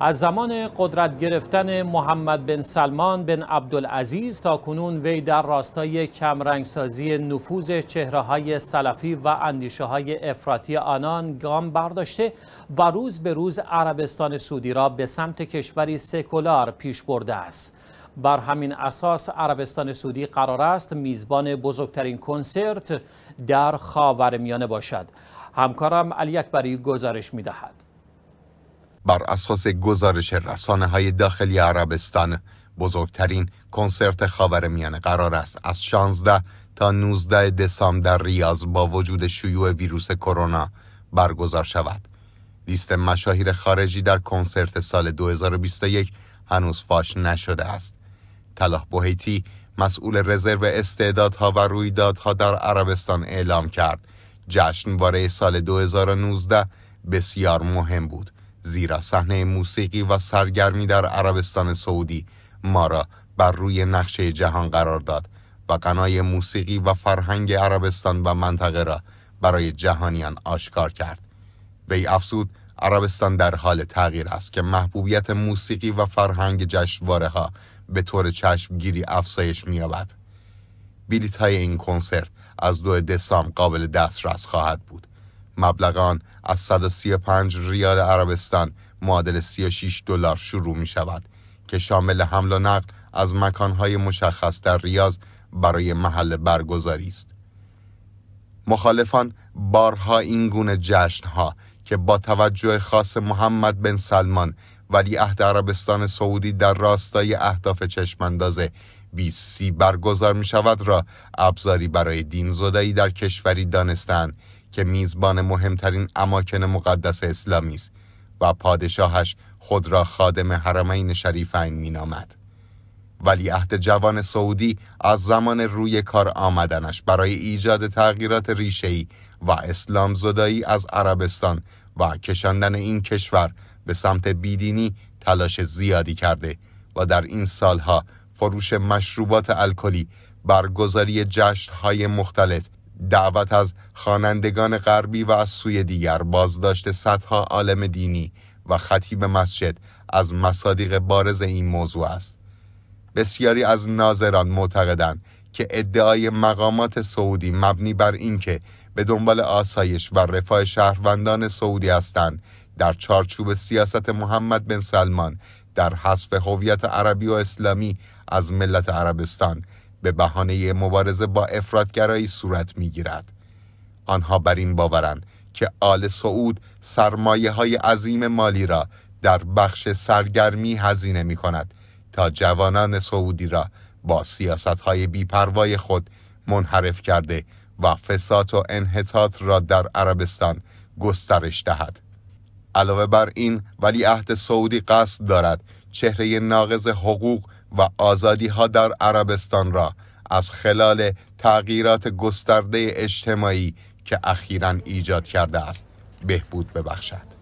از زمان قدرت گرفتن محمد بن سلمان بن عبدالعزیز تا کنون وی در راستای کمرنگسازی نفوذ چهره های سلفی و اندیشه های افراطی آنان گام برداشته و روز به روز عربستان سعودی را به سمت کشوری سکولار پیش برده است. بر همین اساس عربستان سعودی قرار است میزبان بزرگترین کنسرت در خاورمیانه باشد. همکارم علی اکبری گزارش می دهد. بر اساس گزارش رسانه های داخلی عربستان بزرگترین کنسرت خاورمیانه قرار است از 16 تا 19 دسامبر در ریاض با وجود شیوع ویروس کرونا برگزار شود. لیست مشاهیر خارجی در کنسرت سال 2021 هنوز فاش نشده است. طلاح بوهیتی مسئول رزرو استعدادها و رویدادها در عربستان اعلام کرد جشنواره سال 2019 بسیار مهم بود زیرا صحنه موسیقی و سرگرمی در عربستان سعودی ما را بر روی نقشه جهان قرار داد و قنای موسیقی و فرهنگ عربستان و منطقه را برای جهانیان آشکار کرد وی افسود عربستان در حال تغییر است که محبوبیت موسیقی و فرهنگ جشنواره ها به طور چشمگیری افزایش می‌یابد. بلیط های این کنسرت از دو دسامبر قابل دسترس خواهد بود. مبلغ آن از 135 ریال عربستان معادل 36 دلار شروع می شود که شامل حمل و نقل از مکانهای مشخص در ریاض برای محل برگزاری است. مخالفان بارها این گونه ها که با توجه خاص محمد بن سلمان ولی عهد عربستان سعودی در راستای اهداف چشمانداز 2030 برگزار می شود را ابزاری برای دین زدایی در کشوری دانستند که میزبان مهمترین اماکن مقدس اسلامی است و پادشاهش خود را خادم حرمین شریفین مینامد ولی عهد جوان سعودی از زمان روی کار آمدنش برای ایجاد تغییرات ریشه‌ای و اسلام زدایی از عربستان و کشاندن این کشور به سمت بیدینی تلاش زیادی کرده و در این سالها فروش مشروبات الکلی برگزاری جشنهای مختلف دعوت از خوانندگان غربی و از سوی دیگر بازداشت صدها عالم دینی و خطیب مسجد از مصادیق بارز این موضوع است بسیاری از ناظران معتقدند که ادعای مقامات سعودی مبنی بر اینکه به دنبال آسایش و رفاه شهروندان سعودی هستند در چارچوب سیاست محمد بن سلمان در حذف هویت عربی و اسلامی از ملت عربستان به بهانه مبارزه با افرادگرایی صورت گیرد آنها بر این باورند که آل سعود سرمایه های عظیم مالی را در بخش سرگرمی هزینه می کند تا جوانان سعودی را با سیاست های بیپروای خود منحرف کرده و فساد و انحطاط را در عربستان گسترش دهد. علاوه بر این ولی عهد سعودی قصد دارد چهره ناقض حقوق و آزادی ها در عربستان را از خلال تغییرات گسترده اجتماعی که اخیرا ایجاد کرده است بهبود ببخشد